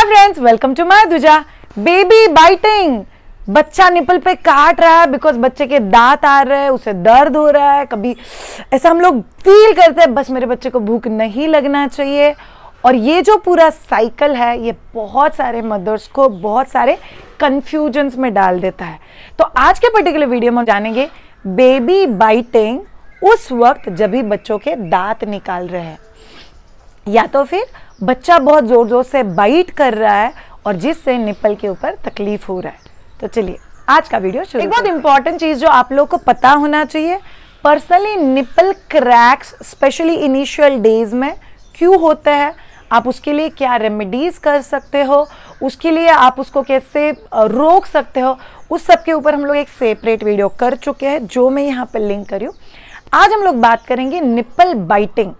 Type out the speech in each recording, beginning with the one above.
Hi friends welcome to my दुजा baby biting बच्चा nipple पे काट रहा है बिकॉज बच्चे के दांत आ रहे हैं उसे दर्द हो रहा है कभी ऐसा हम लोग फील करते हैं बस मेरे बच्चे को भूख नहीं लगना चाहिए और ये जो पूरा साइकिल है ये बहुत सारे मदर्स को बहुत सारे कन्फ्यूजन्स में डाल देता है तो आज के पर्टिकुलर वीडियो में जानेंगे बेबी बाइटिंग उस वक्त जब भी बच्चों के दांत निकाल रहे हैं या तो फिर बच्चा बहुत ज़ोर ज़ोर से बाइट कर रहा है और जिससे निप्पल के ऊपर तकलीफ हो रहा है तो चलिए आज का वीडियो शुरू एक बहुत इंपॉर्टेंट चीज़ जो आप लोग को पता होना चाहिए personally nipple cracks specially initial days में क्यों होते हैं आप उसके लिए क्या रेमेडीज़ कर सकते हो उसके लिए आप उसको कैसे रोक सकते हो उस सब के ऊपर हम लोग एक सेपरेट वीडियो कर चुके हैं जो मैं यहाँ पर लिंक करी हूँ आज हम लोग बात करेंगे निप्पल बाइटिंग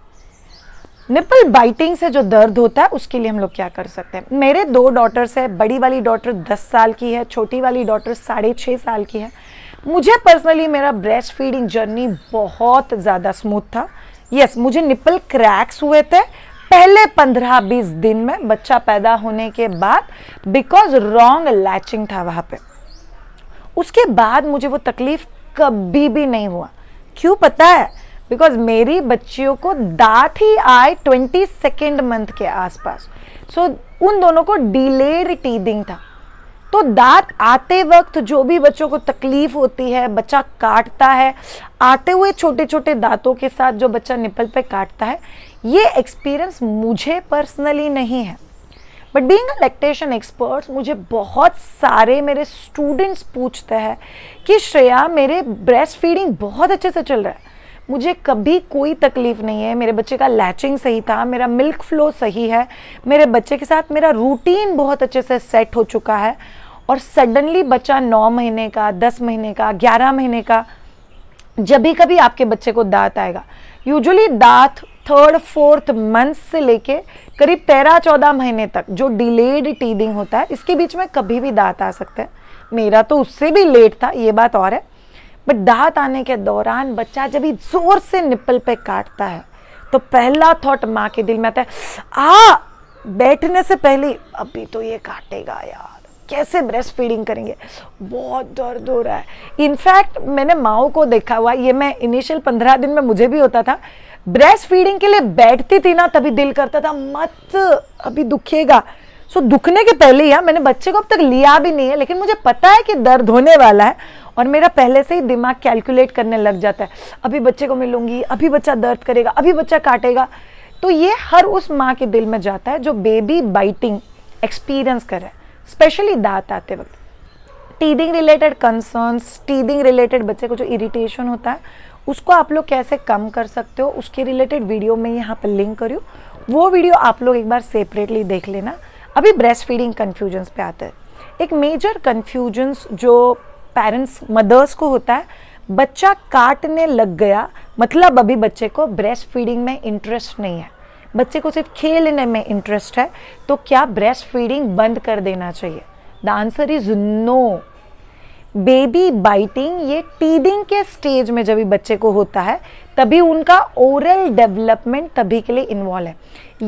निपल बाइटिंग से जो दर्द होता है उसके लिए हम लोग क्या कर सकते हैं मेरे दो डॉटर्स है बड़ी वाली डॉटर दस साल की है छोटी वाली डॉटर साढ़े छः साल की है मुझे पर्सनली मेरा ब्रेस्ट फीडिंग जर्नी बहुत ज़्यादा स्मूथ था यस मुझे निपल क्रैक्स हुए थे पहले 15-20 दिन में बच्चा पैदा होने के बाद बिकॉज रॉन्ग लैचिंग था वहाँ पर उसके बाद मुझे वो तकलीफ़ कभी भी नहीं हुआ क्यों पता है बिकॉज मेरी बच्चियों को दांत ही आए ट्वेंटी सेकेंड मंथ के आसपास सो so, उन दोनों को डिलेड टीदिंग था तो दांत आते वक्त जो भी बच्चों को तकलीफ होती है बच्चा काटता है आते हुए छोटे छोटे दांतों के साथ जो बच्चा निपल पे काटता है ये एक्सपीरियंस मुझे पर्सनली नहीं है बट बींग लैक्टेशन एक्सपर्ट मुझे बहुत सारे मेरे स्टूडेंट्स पूछते हैं कि श्रेया मेरे ब्रेस्ट फीडिंग बहुत अच्छे से चल रहा है मुझे कभी कोई तकलीफ़ नहीं है मेरे बच्चे का लैचिंग सही था मेरा मिल्क फ्लो सही है मेरे बच्चे के साथ मेरा रूटीन बहुत अच्छे से सेट हो चुका है और सडनली बच्चा नौ महीने का दस महीने का ग्यारह महीने का जब भी कभी आपके बच्चे को दांत आएगा यूजुअली दांत थर्ड फोर्थ मंथ से लेके करीब तेरह चौदह महीने तक जो डिलेड टीदिंग होता है इसके बीच में कभी भी दांत आ सकते हैं मेरा तो उससे भी लेट था ये बात और है बट दांत आने के दौरान बच्चा जब ही जोर से निप्पल पे काटता है तो पहला थॉट माँ के दिल में आता है आ बैठने से पहले अभी तो ये काटेगा यार कैसे ब्रेस्ट फीडिंग करेंगे बहुत दर्द हो रहा है इनफैक्ट मैंने माओ को देखा हुआ ये मैं इनिशियल पंद्रह दिन में मुझे भी होता था ब्रेस्ट फीडिंग के लिए बैठती थी ना तभी दिल करता था मत अभी दुखेगा सो so, दुखने के पहले ही हाँ, मैंने बच्चे को अब तक लिया भी नहीं है लेकिन मुझे पता है कि दर्द होने वाला है और मेरा पहले से ही दिमाग कैलकुलेट करने लग जाता है अभी बच्चे को मिलूंगी अभी बच्चा दर्द करेगा अभी बच्चा काटेगा तो ये हर उस माँ के दिल में जाता है जो बेबी बाइटिंग एक्सपीरियंस करे स्पेशली दांत आते वक्त teething related concerns teething related बच्चे को जो इरिटेशन होता है उसको आप लोग कैसे कम कर सकते हो उसके रिलेटेड वीडियो में यहाँ पर लिंक करी वो वीडियो आप लोग एक बार सेपरेटली देख लेना अभी ब्रेस्ट फीडिंग कन्फ्यूजन्स पे आते हैं एक मेजर कन्फ्यूजन्स जो पेरेंट्स मदर्स को होता है बच्चा काटने लग गया मतलब अभी बच्चे को ब्रेस्ट फीडिंग में इंटरेस्ट नहीं है बच्चे को सिर्फ खेलने में इंटरेस्ट है तो क्या ब्रेस्ट फीडिंग बंद कर देना चाहिए the answer is no baby biting ये टीदिंग के स्टेज में जब भी बच्चे को होता है तभी उनका ओरल डेवलपमेंट तभी के लिए इन्वॉल्व है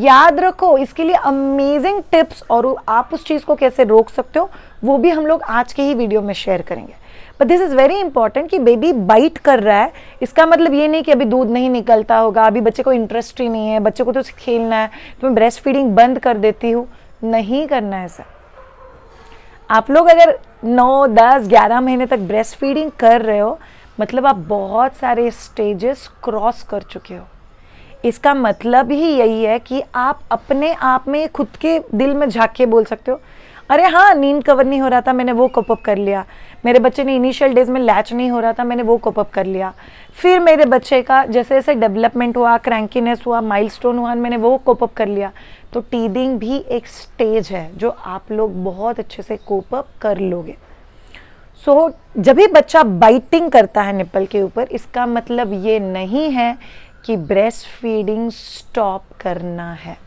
याद रखो इसके लिए अमेजिंग टिप्स और आप उस चीज़ को कैसे रोक सकते हो वो भी हम लोग आज के ही वीडियो में शेयर करेंगे but this is very important कि बेबी बाइट कर रहा है इसका मतलब ये नहीं कि अभी दूध नहीं निकलता होगा अभी बच्चे को इंटरेस्ट ही नहीं है बच्चे को तो खेलना है तो मैं ब्रेस्ट फीडिंग बंद कर देती हूँ नहीं करना है सर आप लोग अगर 9, 10, 11 महीने तक ब्रेस्ट फीडिंग कर रहे हो मतलब आप बहुत सारे स्टेजेस क्रॉस कर चुके हो इसका मतलब ही यही है कि आप अपने आप में खुद के दिल में झाँक के बोल सकते हो अरे हाँ नींद कवर नहीं हो रहा था मैंने वो अप कर लिया मेरे बच्चे ने इनिशियल डेज में लैच नहीं हो रहा था मैंने वो अप कर लिया फिर मेरे बच्चे का जैसे जैसे डेवलपमेंट हुआ क्रैंकीनेस हुआ माइलस्टोन हुआ मैंने वो अप कर लिया तो टीदिंग भी एक स्टेज है जो आप लोग बहुत अच्छे से कोप अप कर लोगे सो so, जब भी बच्चा बाइटिंग करता है निप्पल के ऊपर इसका मतलब ये नहीं है कि ब्रेस्ट फीडिंग स्टॉप करना है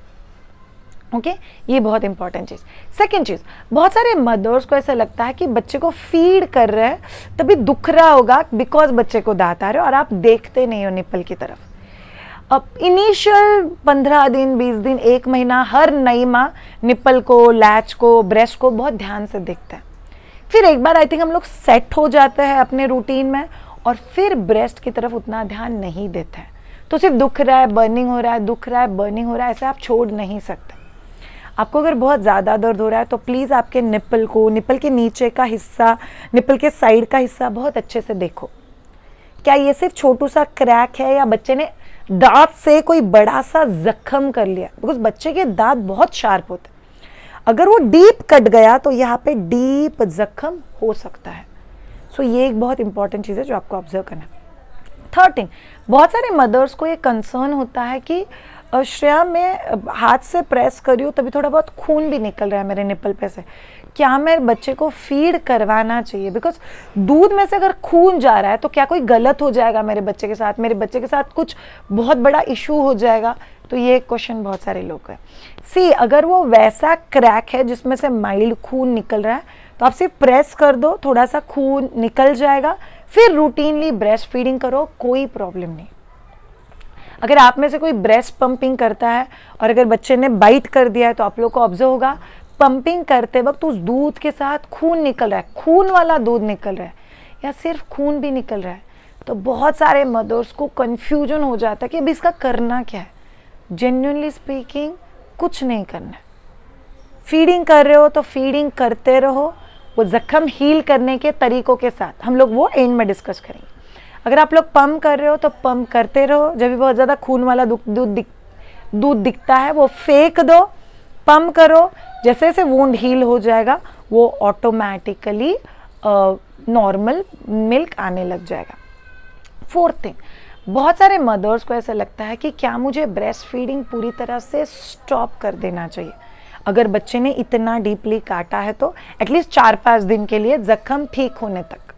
ओके okay? ये बहुत इंपॉर्टेंट चीज़ सेकेंड चीज़ बहुत सारे मदर्स को ऐसा लगता है कि बच्चे को फीड कर रहे हैं तभी दुख रहा होगा बिकॉज बच्चे को दांत आ रहे और आप देखते नहीं हो निपल की तरफ अब इनिशियल पंद्रह दिन बीस दिन एक महीना हर नई माँ निप्पल को लैच को ब्रेस्ट को बहुत ध्यान से देखता है फिर एक बार आई थिंक हम लोग सेट हो जाते हैं अपने रूटीन में और फिर ब्रेस्ट की तरफ उतना ध्यान नहीं देते हैं तो सिर्फ दुख रहा है बर्निंग हो रहा है दुख रहा है बर्निंग हो रहा है ऐसे आप छोड़ नहीं सकते आपको अगर बहुत ज़्यादा दर्द हो रहा है तो प्लीज़ आपके निपल को निपल के नीचे का हिस्सा निपल के साइड का हिस्सा बहुत अच्छे से देखो क्या ये सिर्फ छोटू सा क्रैक है या बच्चे ने दांत से कोई बड़ा सा जख्म कर लिया बिकॉज बच्चे के दांत बहुत शार्प होते अगर वो डीप कट गया तो यहाँ पे डीप जख्म हो सकता है सो so ये एक बहुत इंपॉर्टेंट चीज़ है जो आपको ऑब्जर्व करना है थर्ड थिंग बहुत सारे मदर्स को ये कंसर्न होता है कि श्रेया मैं हाथ से प्रेस करी हूँ तभी थोड़ा बहुत खून भी निकल रहा है मेरे निपल पे से क्या मैं बच्चे को फीड करवाना चाहिए बिकॉज दूध में से अगर खून जा रहा है तो क्या कोई गलत हो जाएगा मेरे बच्चे के साथ मेरे बच्चे के साथ कुछ बहुत बड़ा इशू हो जाएगा तो ये क्वेश्चन बहुत सारे लोग हैं सी अगर वो वैसा क्रैक है जिसमें से माइल्ड खून निकल रहा है तो आप सिर्फ प्रेस कर दो थोड़ा सा खून निकल जाएगा फिर रूटीनली ब्रेस्ट फीडिंग करो कोई प्रॉब्लम नहीं अगर आप में से कोई ब्रेस्ट पंपिंग करता है और अगर बच्चे ने बाइट कर दिया है तो आप लोग को ऑब्जर्व होगा पंपिंग करते वक्त उस दूध के साथ खून निकल रहा है खून वाला दूध निकल रहा है या सिर्फ खून भी निकल रहा है तो बहुत सारे मदर्स को कन्फ्यूजन हो जाता है कि अब इसका करना क्या है जेन्यूनली स्पीकिंग कुछ नहीं करना है फीडिंग कर रहे हो तो फीडिंग करते रहो वो जख्म हील करने के तरीक़ों के साथ हम लोग वो एंड में डिस्कस करेंगे अगर आप लोग पम्प कर रहे हो तो पम्प करते रहो जब भी बहुत ज़्यादा खून वाला दूध दिख दूध दिखता है वो फेंक दो पम्प करो जैसे जैसे वोंड हील हो जाएगा वो ऑटोमेटिकली नॉर्मल मिल्क आने लग जाएगा फोर्थ थिंग बहुत सारे मदर्स को ऐसा लगता है कि क्या मुझे ब्रेस्ट फीडिंग पूरी तरह से स्टॉप कर देना चाहिए अगर बच्चे ने इतना डीपली काटा है तो एटलीस्ट चार पाँच दिन के लिए जख्म ठीक होने तक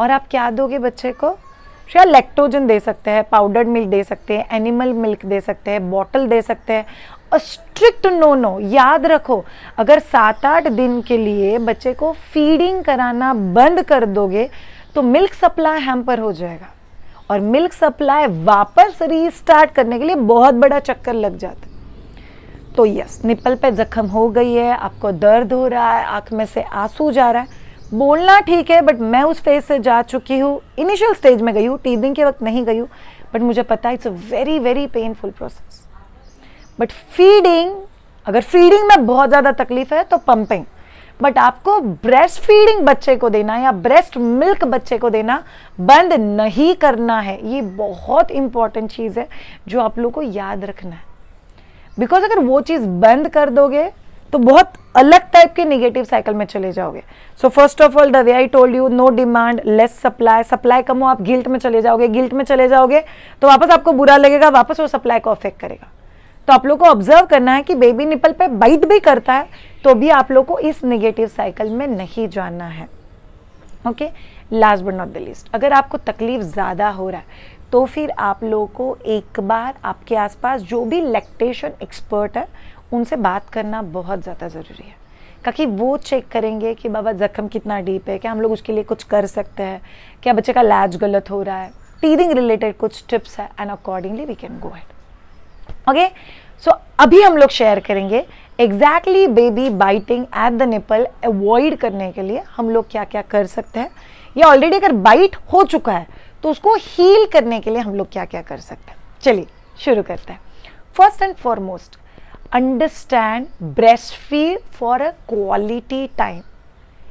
और आप क्या दोगे बच्चे को शायद लेक्टोजन दे सकते हैं पाउडर्ड मिल्क दे सकते हैं एनिमल मिल्क दे सकते हैं बॉटल दे सकते हैं और स्ट्रिक्ट नो नो याद रखो अगर सात आठ दिन के लिए बच्चे को फीडिंग कराना बंद कर दोगे तो मिल्क सप्लाई हैम्पर हो जाएगा और मिल्क सप्लाई वापस रीस्टार्ट करने के लिए बहुत बड़ा चक्कर लग जाता है तो यस निपल पे जख्म हो गई है आपको दर्द हो रहा है आँख में से आंसू जा रहा है बोलना ठीक है बट मैं उस फेज से जा चुकी हूँ इनिशियल स्टेज में गई हूँ टीदिंग के वक्त नहीं गई हूँ बट मुझे पता है it's a very very painful process but feeding अगर फीडिंग में बहुत ज़्यादा तकलीफ है तो पंपिंग बट आपको ब्रेस्ट फीडिंग बच्चे को देना या ब्रेस्ट मिल्क बच्चे को देना बंद नहीं करना है ये बहुत इंपॉर्टेंट चीज़ है जो आप लोग को याद रखना है बिकॉज अगर वो चीज़ बंद कर दोगे तो बहुत अलग टाइप के निगेटिव साइकिल में चले जाओगे so first of all the way I told you no demand less supply supply कम हो आप गिल्ट में चले जाओगे गिल्ट में चले जाओगे तो वापस आपको बुरा लगेगा वापस वो सप्लाई को अफेक्ट करेगा तो आप लोग को ऑब्जर्व करना है कि बेबी निपल पे बाइट भी करता है तो भी आप लोग को इस निगेटिव साइकिल में नहीं जाना है okay last but not the list अगर आपको तकलीफ ज़्यादा हो रहा है तो फिर आप लोगों को एक बार आपके आसपास जो भी लैक्टेशन एक्सपर्ट है उनसे बात करना बहुत ज़्यादा ज़रूरी है ताकि वो चेक करेंगे कि बाबा ज़ख्म कितना डीप है क्या हम लोग उसके लिए कुछ कर सकते हैं क्या बच्चे का लैच गलत हो रहा है टीदिंग रिलेटेड कुछ टिप्स है and accordingly we can go head okay so अभी हम लोग शेयर करेंगे exactly baby biting at the nipple avoid करने के लिए हम लोग क्या क्या कर सकते हैं या ऑलरेडी अगर बाइट हो चुका है तो उसको हील करने के लिए हम लोग क्या क्या कर सकते हैं चलिए शुरू करते हैं first and foremost understand breast feed for a quality time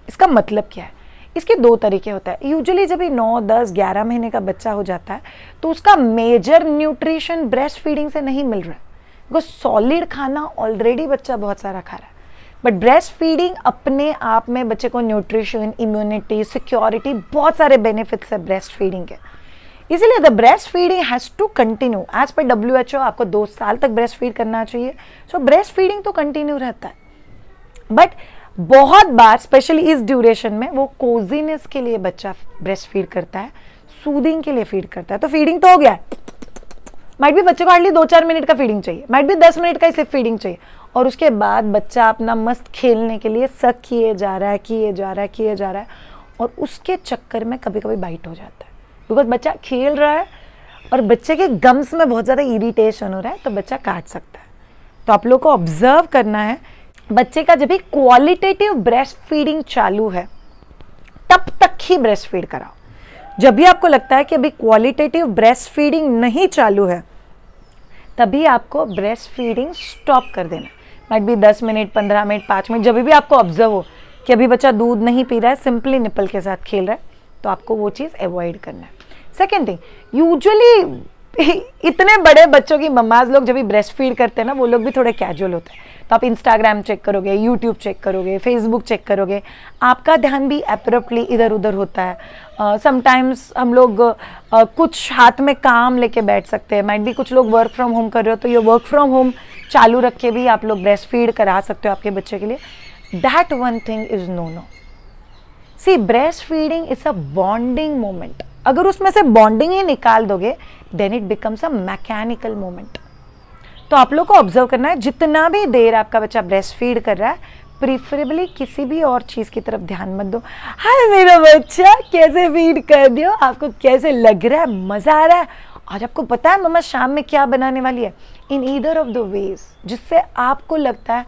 इसका मतलब क्या है इसके दो तरीके होता है यूजुअली जब ये नौ दस ग्यारह महीने का बच्चा हो जाता है तो उसका मेजर न्यूट्रिशन ब्रेस्ट फीडिंग से नहीं मिल रहा है बिकॉज सॉलिड खाना ऑलरेडी बच्चा बहुत सारा खा रहा है बट ब्रेस्ट फीडिंग अपने आप में बच्चे को न्यूट्रिशन इम्यूनिटी सिक्योरिटी बहुत सारे बेनिफिट्स है ब्रेस्ट फीडिंग के इसीलिए the breast feeding has to continue as per W H O आपको दो साल तक ब्रेस्ट फीड करना चाहिए सो ब्रेस्ट फीडिंग तो कंटिन्यू रहता है बट बहुत बार स्पेशली इस ड्यूरेशन में वो कोजीनेस के लिए बच्चा ब्रेस्ट फीड करता है सूदिंग के लिए फीड करता है तो फीडिंग तो हो गया माइट भी बच्चे को हार्डली दो चार मिनट का फीडिंग चाहिए माइट भी दस मिनट का ही सिर्फ फीडिंग चाहिए और उसके बाद बच्चा अपना मस्त खेलने के लिए सक किए जा रहा है किए जा रहा है किए जा रहा है और उसके चक्कर में कभी कभी बाइट हो जाता है बिकॉज बच्चा खेल रहा है और बच्चे के गम्स में बहुत ज़्यादा इरीटेशन हो रहा है तो बच्चा काट सकता है तो आप लोग को ऑब्जर्व करना है बच्चे का जब भी क्वालिटेटिव ब्रेस्ट फीडिंग चालू है तब तक ही ब्रेस्ट फीड कराओ जब भी आपको लगता है कि अभी क्वालिटेटिव ब्रेस्ट फीडिंग नहीं चालू है तभी आपको ब्रेस्ट फीडिंग स्टॉप कर देना माइट भी दस मिनट पंद्रह मिनट पाँच मिनट जब भी आपको ऑब्जर्व हो कि अभी बच्चा दूध नहीं पी रहा है सिंपली निपल के साथ खेल रहा है तो आपको वो चीज़ अवॉइड करना है सेकेंड थिंग यूजअली इतने बड़े बच्चों की मम्माज लोग जब भी ब्रेस्ट फीड करते हैं ना वो लोग भी थोड़े कैजुअल होते हैं तो आप इंस्टाग्राम चेक करोगे यूट्यूब चेक करोगे फेसबुक चेक करोगे आपका ध्यान भी अप्रप्टली इधर उधर होता है समटाइम्स uh, हम लोग uh, कुछ हाथ में काम लेके बैठ सकते हैं माइंड भी कुछ लोग वर्क फ्रॉम होम कर रहे हो तो ये वर्क फ्रॉम होम चालू रख के भी आप लोग ब्रेस्ट फीड करा सकते हो आपके बच्चे के लिए that one thing is no no see breast feeding is a bonding moment अगर उसमें से बॉन्डिंग ही निकाल दोगे then it becomes a mechanical moment तो आप लोग को ऑब्जर्व करना है जितना भी देर आपका बच्चा ब्रेस्ट फीड कर रहा है प्रिफरेबली किसी भी और चीज़ की तरफ ध्यान मत दो हाय मेरा बच्चा कैसे फीड कर दियो आपको कैसे लग रहा है मज़ा आ रहा है आज आपको पता है मम्मा शाम में क्या बनाने वाली है in either of the ways जिससे आपको लगता है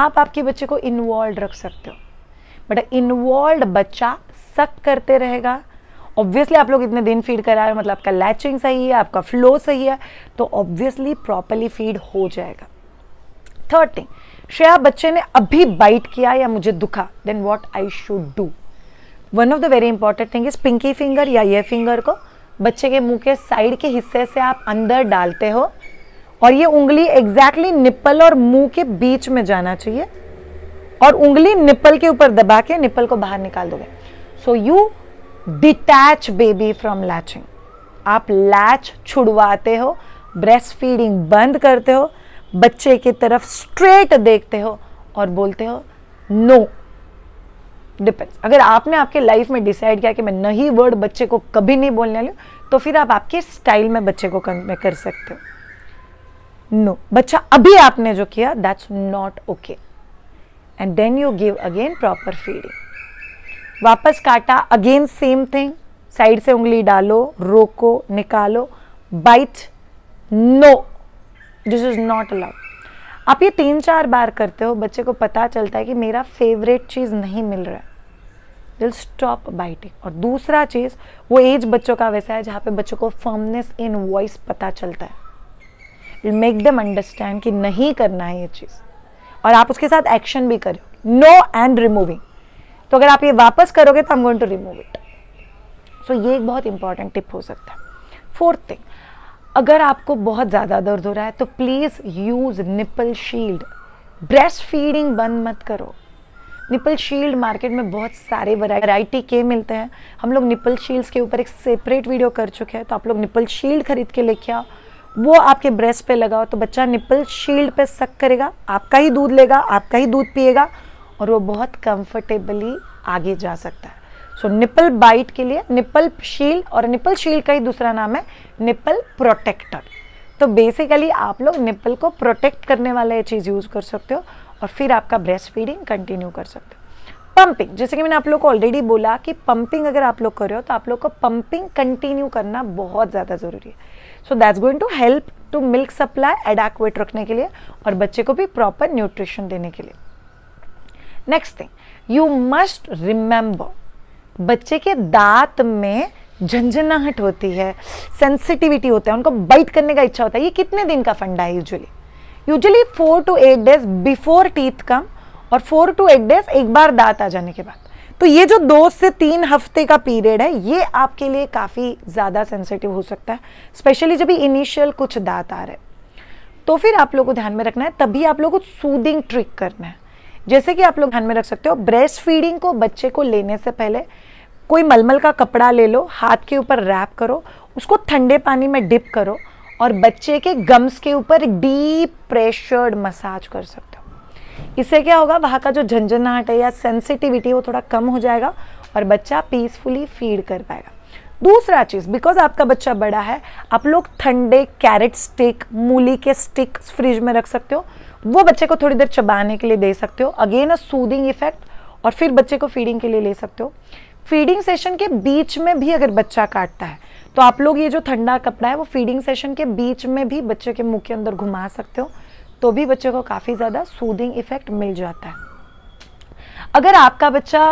आप आपके बच्चे को इन्वॉल्व रख सकते हो बट इन्वॉल्व बच्चा सक करते रहेगा ऑब्वियसली आप लोग इतने दिन फीड करा रहे हो मतलब आपका लैचिंग सही है आपका फ्लो सही है तो ऑब्वियसली प्रॉपरली फीड हो जाएगा थर्ड थिंग श्रेया बच्चे ने अभी बाइट किया या मुझे दुखा then what I should do one of the very important thing is pinky finger या ये फिंगर को बच्चे के मुंह के साइड के हिस्से से आप अंदर डालते हो और ये उंगली एग्जैक्टली exactly निप्पल और मुंह के बीच में जाना चाहिए और उंगली निप्पल के ऊपर दबा के निप्पल को बाहर निकाल दोगे so you detach baby from latching आप लैच छुड़वाते हो ब्रेस्ट फीडिंग बंद करते हो बच्चे की तरफ स्ट्रेट देखते हो और बोलते हो नो no. डिपेंड्स अगर आपने आपके लाइफ में डिसाइड किया कि मैं नहीं वर्ड बच्चे को कभी नहीं बोलने लू तो फिर आप आपके स्टाइल में बच्चे को में कर सकते हो नो no. बच्चा अभी आपने जो किया that's not okay and then you give again proper feeding वापस काटा अगेन सेम थिंग साइड से उंगली डालो रोको निकालो bite no this is not allowed आप ये तीन चार बार करते हो बच्चे को पता चलता है कि मेरा फेवरेट चीज़ नहीं मिल रहा है दिल स्टॉप बाइटिंग और दूसरा चीज़ वो एज बच्चों का वैसा है जहाँ पे बच्चों को फर्मनेस इन वॉइस पता चलता है मेक दम अंडरस्टैंड कि नहीं करना है ये चीज़ और आप उसके साथ एक्शन भी करो नो एंड रिमूविंग तो अगर आप ये वापस करोगे तो I am going to remove it so ये एक बहुत इंपॉर्टेंट टिप हो सकता है फोर्थ थिंग अगर आपको बहुत ज़्यादा दर्द हो रहा है तो please use nipple shield breast feeding बंद मत करो निपल शील्ड मार्केट में बहुत सारे वैरायटी के मिलते हैं हम लोग निपल शील्ड्स के ऊपर एक सेपरेट वीडियो कर चुके हैं तो आप लोग निपल शील्ड खरीद के लेके आओ वो आपके ब्रेस्ट पे लगाओ तो बच्चा निपल शील्ड पे सक करेगा आपका ही दूध लेगा आपका ही दूध पिएगा और वो बहुत कंफर्टेबली आगे जा सकता है सो निपल बाइट के लिए निपल शील और निपल शील का ही दूसरा नाम है निपल प्रोटेक्टर तो बेसिकली आप लोग निपल को प्रोटेक्ट करने वाला ये चीज़ यूज़ कर सकते हो और फिर आपका ब्रेस्ट फीडिंग कंटिन्यू कर सकते हो पंपिंग जैसे कि मैंने आप लोग को ऑलरेडी बोला कि पंपिंग अगर आप लोग कर रहे हो तो आप लोग को पंपिंग कंटिन्यू करना बहुत ज़्यादा ज़रूरी है so that's going to help to milk supply adequate रखने के लिए और बच्चे को भी प्रॉपर न्यूट्रिशन देने के लिए next thing you must remember बच्चे के दांत में झंझनाहट होती है सेंसिटिविटी होता है उनको बाइट करने का इच्छा होता है ये कितने दिन का फंडा है usually usually four to eight days before teeth come और फोर टू एट डेज एक बार दांत आ जाने के बाद तो ये जो दो से तीन हफ्ते का पीरियड है ये आपके लिए काफ़ी ज़्यादा सेंसिटिव हो सकता है स्पेशली जब इनिशियल कुछ दांत आ रहे तो फिर आप लोग को ध्यान में रखना है तभी आप लोग को सूदिंग ट्रिक करना है जैसे कि आप लोग ध्यान में रख सकते हो ब्रेस्ट फीडिंग को बच्चे को लेने से पहले कोई मलमल का कपड़ा ले लो हाथ के ऊपर रैप करो उसको ठंडे पानी में डिप करो और बच्चे के गम्स के ऊपर डीप प्रेशर्ड मसाज कर सकते हो इससे क्या होगा वहाँ का जो झंझनाहट है या सेंसिटिविटी वो थोड़ा कम हो जाएगा और बच्चा पीसफुली फीड कर पाएगा दूसरा चीज़ बिकॉज आपका बच्चा बड़ा है आप लोग ठंडे कैरेट स्टिक मूली के स्टिक फ्रिज में रख सकते हो वो बच्चे को थोड़ी देर चबाने के लिए दे सकते हो अगेन अ सूदिंग इफेक्ट और फिर बच्चे को फीडिंग के लिए ले सकते हो फीडिंग सेशन के बीच में भी अगर बच्चा काटता है तो आप लोग ये जो ठंडा कपड़ा है वो फीडिंग सेशन के बीच में भी बच्चे के मुंह के अंदर घुमा सकते हो तो भी बच्चे को काफ़ी ज़्यादा सूदिंग इफेक्ट मिल जाता है अगर आपका बच्चा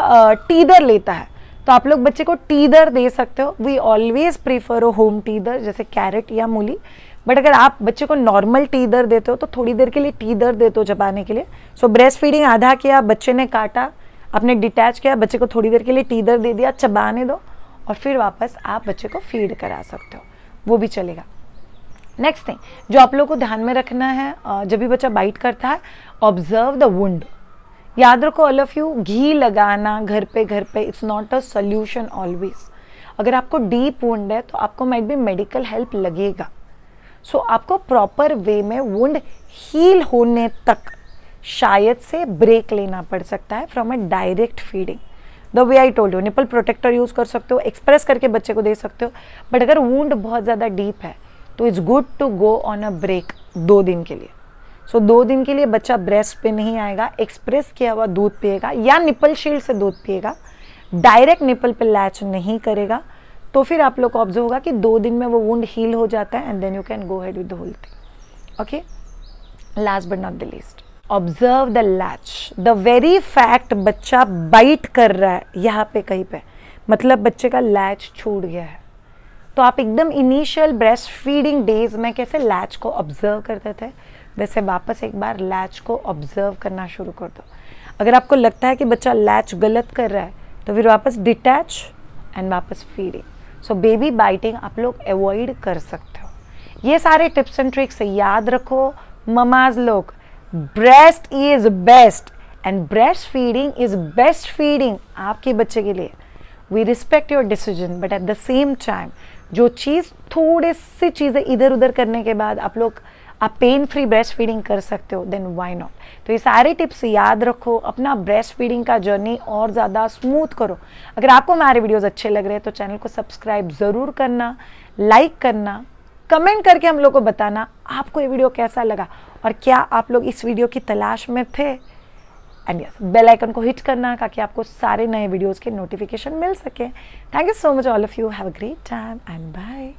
टीदर लेता है तो आप लोग बच्चे को टीदर दे सकते हो वी ऑलवेज प्रीफर हो होम टीदर जैसे कैरेट या मूली बट अगर आप बच्चे को नॉर्मल टीदर देते हो तो थोड़ी देर के लिए टीदर देते हो चबाने के लिए सो ब्रेस्ट फीडिंग आधा किया बच्चे ने काटा आपने डिटैच किया बच्चे को थोड़ी देर के लिए टीदर दे दिया चबाने दो और फिर वापस आप बच्चे को फीड करा सकते हो वो भी चलेगा नेक्स्ट थिंग जो आप लोग को ध्यान में रखना है जब भी बच्चा बाइट करता है ऑब्जर्व द वुंड याद रखो ऑल ऑफ यू घी लगाना घर पे घर पे it's not a solution always अगर आपको डीप वुंड है तो आपको माइट भी मेडिकल हेल्प लगेगा सो so, आपको प्रॉपर वे में वुंड हील होने तक शायद से ब्रेक लेना पड़ सकता है from a direct feeding the way I told you nipple protector use कर सकते हो एक्सप्रेस करके बच्चे को दे सकते हो बट अगर वुंड बहुत ज़्यादा डीप है तो it's good to go on a break दो दिन के लिए सो so, दो दिन के लिए बच्चा ब्रेस्ट पे नहीं आएगा एक्सप्रेस किया हुआ दूध पिएगा या निपल शील्ड से दूध पिएगा डायरेक्ट निपल पे लैच नहीं करेगा तो फिर आप लोग को ऑब्जर्व होगा कि दो दिन में वो वुंड हील हो जाता है and then you can go ahead with the whole thing okay last but not the least observe the latch the very fact बच्चा बाइट कर रहा है यहाँ पे कहीं पे मतलब बच्चे का लैच छूट गया है तो आप एकदम इनिशियल ब्रेस्ट फीडिंग डेज में कैसे लैच को ऑब्जर्व करते थे वैसे वापस एक बार लैच को ऑब्जर्व करना शुरू कर दो अगर आपको लगता है कि बच्चा लैच गलत कर रहा है तो फिर वापस डिटैच एंड वापस फीडिंग सो बेबी बाइटिंग आप लोग अवॉइड कर सकते हो ये सारे टिप्स एंड ट्रिक्स याद रखो ममाज लोग breast is best and breast feeding is best feeding आपके बच्चे के लिए we respect your decision but at the same time जो चीज़ थोड़े सी चीज़ें इधर उधर करने के बाद आप लोग आप पेन फ्री ब्रेस्ट फीडिंग कर सकते हो देन वाई नॉट तो ये सारे टिप्स याद रखो अपना ब्रेस्ट फीडिंग का जर्नी और ज़्यादा स्मूथ करो अगर आपको हमारे वीडियोज़ अच्छे लग रहे हैं तो चैनल को सब्सक्राइब ज़रूर करना लाइक करना कमेंट करके हम लोग को बताना आपको ये वीडियो कैसा लगा और क्या आप लोग इस वीडियो की तलाश में थे एंड यस बेल आइकन को हिट करना ताकि आपको सारे नए वीडियोज़ के नोटिफिकेशन मिल सके thank you so much all of you have a great time and bye